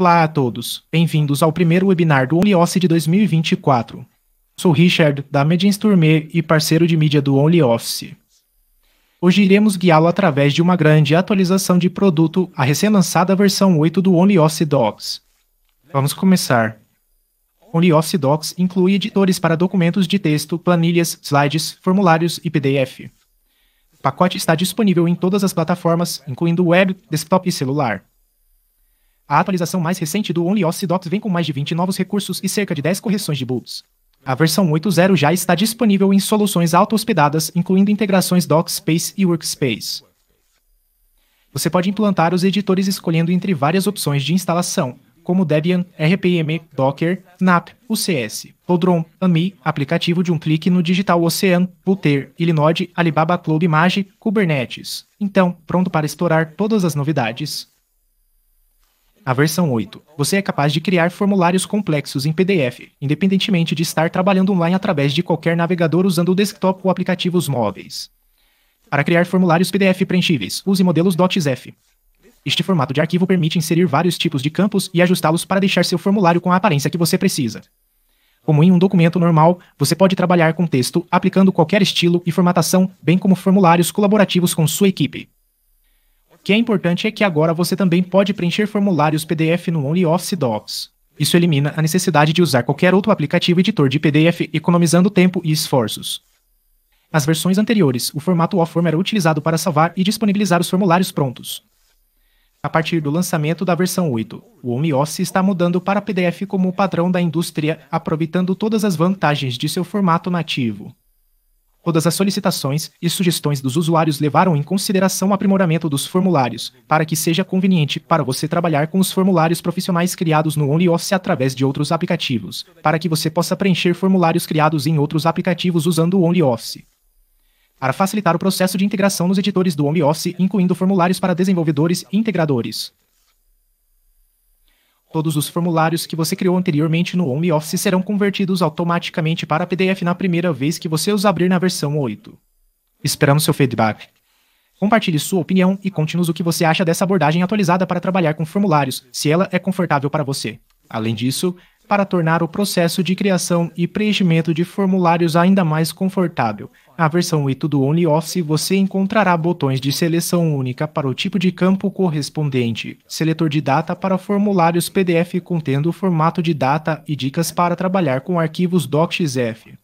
Olá a todos, bem-vindos ao primeiro webinar do OnlyOffice de 2024. Sou Richard, da Medins Tourmé e parceiro de mídia do OnlyOffice. Hoje iremos guiá-lo através de uma grande atualização de produto, a recém-lançada versão 8 do OnlyOffice Docs. Vamos começar. OnlyOffice Docs inclui editores para documentos de texto, planilhas, slides, formulários e PDF. O pacote está disponível em todas as plataformas, incluindo web, desktop e celular. A atualização mais recente do OnlyOS Docs vem com mais de 20 novos recursos e cerca de 10 correções de bugs. A versão 8.0 já está disponível em soluções auto-hospedadas, incluindo integrações DocSpace e Workspace. Você pode implantar os editores escolhendo entre várias opções de instalação, como Debian, RPM, Docker, NAP, UCS, Podron, AMI, aplicativo de um clique no Digital Ocean, Voltaire, Illinois, Alibaba Cloud Image, Kubernetes. Então, pronto para explorar todas as novidades. A versão 8. Você é capaz de criar formulários complexos em PDF, independentemente de estar trabalhando online através de qualquer navegador usando o desktop ou aplicativos móveis. Para criar formulários PDF preenchíveis, use modelos .zef. Este formato de arquivo permite inserir vários tipos de campos e ajustá-los para deixar seu formulário com a aparência que você precisa. Como em um documento normal, você pode trabalhar com texto, aplicando qualquer estilo e formatação, bem como formulários colaborativos com sua equipe que é importante é que agora você também pode preencher formulários PDF no OnlyOffice Docs. Isso elimina a necessidade de usar qualquer outro aplicativo editor de PDF, economizando tempo e esforços. Nas versões anteriores, o formato WallForm era utilizado para salvar e disponibilizar os formulários prontos. A partir do lançamento da versão 8, o OnlyOffice está mudando para PDF como padrão da indústria, aproveitando todas as vantagens de seu formato nativo. Todas as solicitações e sugestões dos usuários levaram em consideração o aprimoramento dos formulários, para que seja conveniente para você trabalhar com os formulários profissionais criados no OnlyOffice através de outros aplicativos, para que você possa preencher formulários criados em outros aplicativos usando o OnlyOffice. Para facilitar o processo de integração nos editores do OnlyOffice, incluindo formulários para desenvolvedores e integradores. Todos os formulários que você criou anteriormente no Office serão convertidos automaticamente para PDF na primeira vez que você os abrir na versão 8. Esperamos seu feedback. Compartilhe sua opinião e conte-nos o que você acha dessa abordagem atualizada para trabalhar com formulários, se ela é confortável para você. Além disso, para tornar o processo de criação e preenchimento de formulários ainda mais confortável. Na versão 8 do OnlyOffice, você encontrará botões de seleção única para o tipo de campo correspondente, seletor de data para formulários PDF contendo o formato de data e dicas para trabalhar com arquivos DocXF,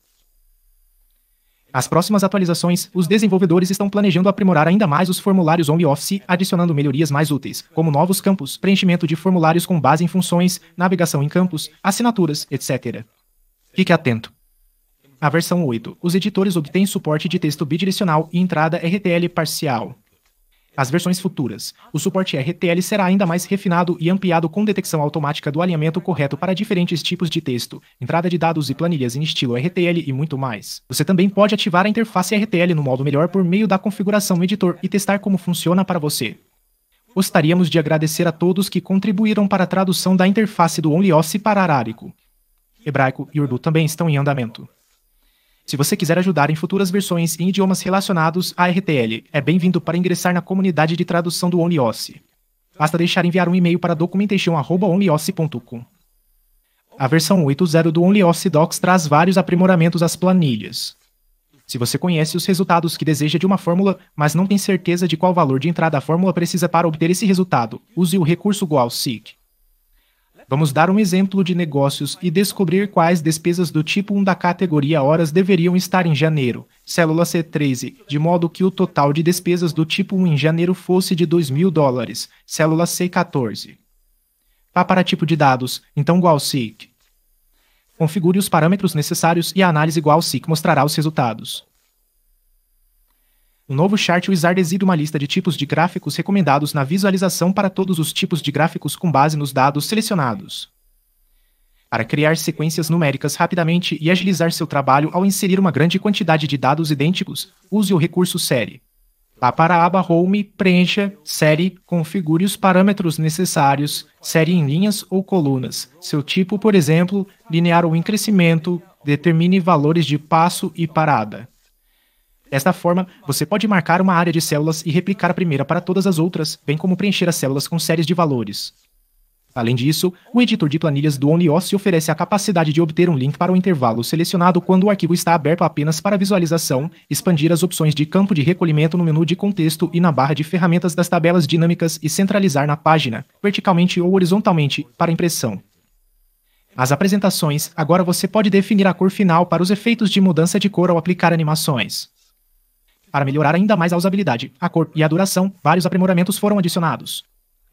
as próximas atualizações, os desenvolvedores estão planejando aprimorar ainda mais os formulários OnlyOffice, adicionando melhorias mais úteis, como novos campos, preenchimento de formulários com base em funções, navegação em campos, assinaturas, etc. Fique atento. A versão 8. Os editores obtêm suporte de texto bidirecional e entrada RTL parcial. As versões futuras. O suporte RTL será ainda mais refinado e ampliado com detecção automática do alinhamento correto para diferentes tipos de texto, entrada de dados e planilhas em estilo RTL e muito mais. Você também pode ativar a interface RTL no modo melhor por meio da configuração editor e testar como funciona para você. Gostaríamos de agradecer a todos que contribuíram para a tradução da interface do Onlyos para arárico. Hebraico e urdu também estão em andamento. Se você quiser ajudar em futuras versões em idiomas relacionados à RTL, é bem-vindo para ingressar na comunidade de tradução do OnlyOS. Basta deixar enviar um e-mail para documentation.onlyos.com. A versão 8.0 do OnlyOS Docs traz vários aprimoramentos às planilhas. Se você conhece os resultados que deseja de uma fórmula, mas não tem certeza de qual valor de entrada a fórmula precisa para obter esse resultado, use o recurso GoalSeek. Vamos dar um exemplo de negócios e descobrir quais despesas do tipo 1 da categoria horas deveriam estar em janeiro, célula C13, de modo que o total de despesas do tipo 1 em janeiro fosse de 2 mil dólares, célula C14. Vá para tipo de dados, então GualSeq. Configure os parâmetros necessários e a análise GualSeq mostrará os resultados. O novo chart Wizard exibe uma lista de tipos de gráficos recomendados na visualização para todos os tipos de gráficos com base nos dados selecionados. Para criar sequências numéricas rapidamente e agilizar seu trabalho ao inserir uma grande quantidade de dados idênticos, use o recurso Série. Vá para a aba Home, preencha Série, configure os parâmetros necessários, série em linhas ou colunas, seu tipo, por exemplo, linear ou em crescimento, determine valores de passo e parada. Desta forma, você pode marcar uma área de células e replicar a primeira para todas as outras, bem como preencher as células com séries de valores. Além disso, o editor de planilhas do OnlyOS oferece a capacidade de obter um link para o intervalo selecionado quando o arquivo está aberto apenas para visualização, expandir as opções de campo de recolhimento no menu de contexto e na barra de ferramentas das tabelas dinâmicas e centralizar na página, verticalmente ou horizontalmente, para impressão. As apresentações, agora você pode definir a cor final para os efeitos de mudança de cor ao aplicar animações. Para melhorar ainda mais a usabilidade, a cor e a duração, vários aprimoramentos foram adicionados.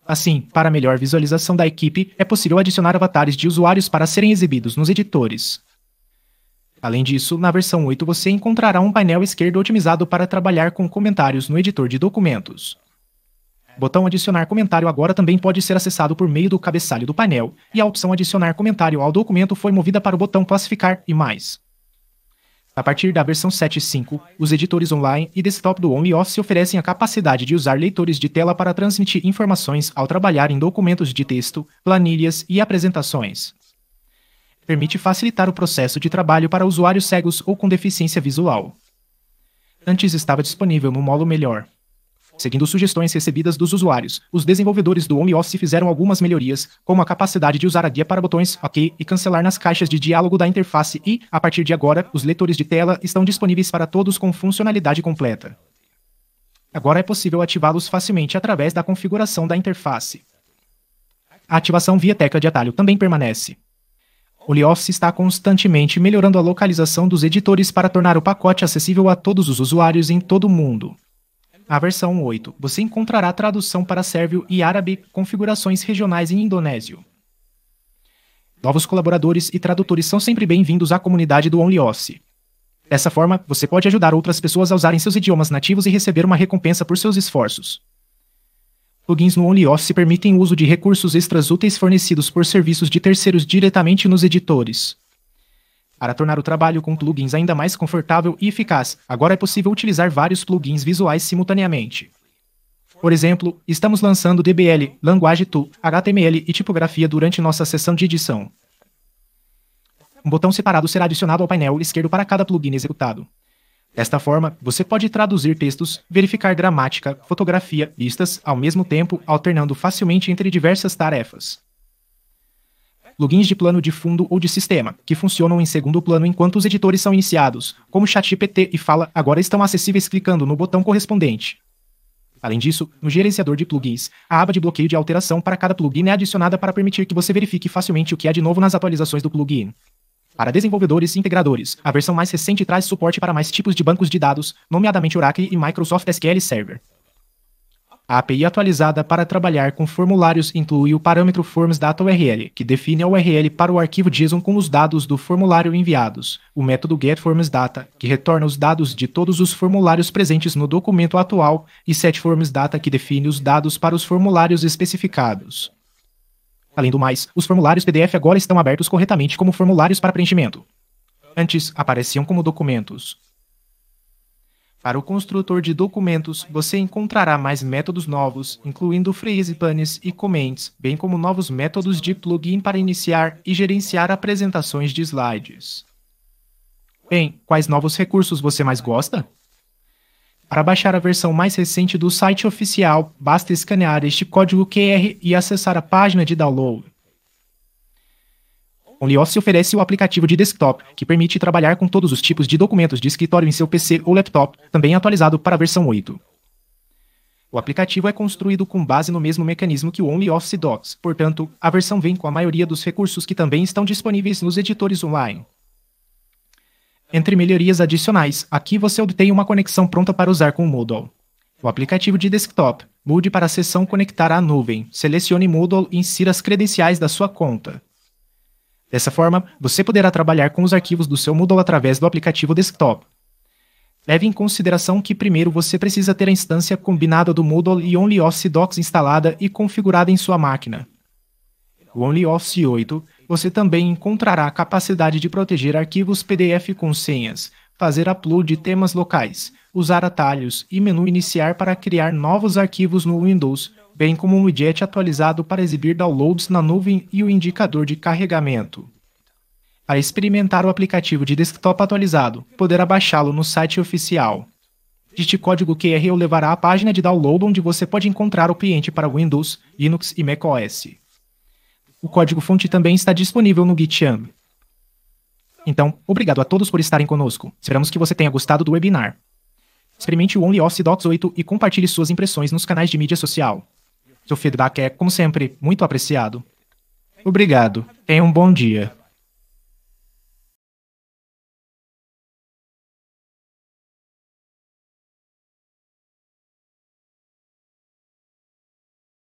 Assim, para melhor visualização da equipe, é possível adicionar avatares de usuários para serem exibidos nos editores. Além disso, na versão 8 você encontrará um painel esquerdo otimizado para trabalhar com comentários no editor de documentos. O botão Adicionar comentário agora também pode ser acessado por meio do cabeçalho do painel, e a opção Adicionar comentário ao documento foi movida para o botão Classificar e mais. A partir da versão 7.5, os editores online e desktop do OnlyOffice oferecem a capacidade de usar leitores de tela para transmitir informações ao trabalhar em documentos de texto, planilhas e apresentações. Permite facilitar o processo de trabalho para usuários cegos ou com deficiência visual. Antes estava disponível no Molo Melhor. Seguindo sugestões recebidas dos usuários, os desenvolvedores do Home Office fizeram algumas melhorias, como a capacidade de usar a guia para botões OK e cancelar nas caixas de diálogo da interface e, a partir de agora, os leitores de tela estão disponíveis para todos com funcionalidade completa. Agora é possível ativá-los facilmente através da configuração da interface. A ativação via tecla de atalho também permanece. O LeOffice está constantemente melhorando a localização dos editores para tornar o pacote acessível a todos os usuários em todo o mundo a versão 8, você encontrará tradução para sérvio e árabe, configurações regionais em indonésio. Novos colaboradores e tradutores são sempre bem-vindos à comunidade do OnlyOffice. Dessa forma, você pode ajudar outras pessoas a usarem seus idiomas nativos e receber uma recompensa por seus esforços. Plugins no OnlyOffice permitem o uso de recursos extras úteis fornecidos por serviços de terceiros diretamente nos editores para tornar o trabalho com plugins ainda mais confortável e eficaz. Agora é possível utilizar vários plugins visuais simultaneamente. Por exemplo, estamos lançando DBL, Language to, HTML e tipografia durante nossa sessão de edição. Um botão separado será adicionado ao painel esquerdo para cada plugin executado. Desta forma, você pode traduzir textos, verificar gramática, fotografia, listas, ao mesmo tempo, alternando facilmente entre diversas tarefas logins de plano de fundo ou de sistema, que funcionam em segundo plano enquanto os editores são iniciados, como ChatGPT e Fala, agora estão acessíveis clicando no botão correspondente. Além disso, no gerenciador de plugins, a aba de bloqueio de alteração para cada plugin é adicionada para permitir que você verifique facilmente o que há de novo nas atualizações do plugin. Para desenvolvedores e integradores, a versão mais recente traz suporte para mais tipos de bancos de dados, nomeadamente Oracle e Microsoft SQL Server. A API atualizada para trabalhar com formulários inclui o parâmetro forms.data.url, que define a URL para o arquivo JSON com os dados do formulário enviados, o método getFormsData, que retorna os dados de todos os formulários presentes no documento atual, e setFormsData, que define os dados para os formulários especificados. Além do mais, os formulários PDF agora estão abertos corretamente como formulários para preenchimento. Antes, apareciam como documentos. Para o construtor de documentos, você encontrará mais métodos novos, incluindo freeze panes e comments, bem como novos métodos de plugin para iniciar e gerenciar apresentações de slides. Bem, quais novos recursos você mais gosta? Para baixar a versão mais recente do site oficial, basta escanear este código QR e acessar a página de download. OnlyOffice oferece o aplicativo de desktop, que permite trabalhar com todos os tipos de documentos de escritório em seu PC ou laptop, também atualizado para a versão 8. O aplicativo é construído com base no mesmo mecanismo que o OnlyOffice Docs, portanto, a versão vem com a maioria dos recursos que também estão disponíveis nos editores online. Entre melhorias adicionais, aqui você obtém uma conexão pronta para usar com o Moodle. O aplicativo de desktop. Mude para a seção Conectar à nuvem. Selecione Moodle e insira as credenciais da sua conta. Dessa forma, você poderá trabalhar com os arquivos do seu Moodle através do aplicativo desktop. Leve em consideração que primeiro você precisa ter a instância combinada do Moodle e OnlyOffice Docs instalada e configurada em sua máquina. O OnlyOffice 8, você também encontrará a capacidade de proteger arquivos PDF com senhas, fazer upload de temas locais, usar atalhos e menu iniciar para criar novos arquivos no Windows bem como um widget atualizado para exibir downloads na nuvem e o indicador de carregamento. Para experimentar o aplicativo de desktop atualizado, poderá baixá-lo no site oficial. Este código QR levará à página de download onde você pode encontrar o cliente para Windows, Linux e macOS. O código-fonte também está disponível no GitHub. Então, obrigado a todos por estarem conosco. Esperamos que você tenha gostado do webinar. Experimente o Onlyos.8 Docs 8 e compartilhe suas impressões nos canais de mídia social. Seu feedback é, como sempre, muito apreciado. Obrigado. Tenha um bom dia.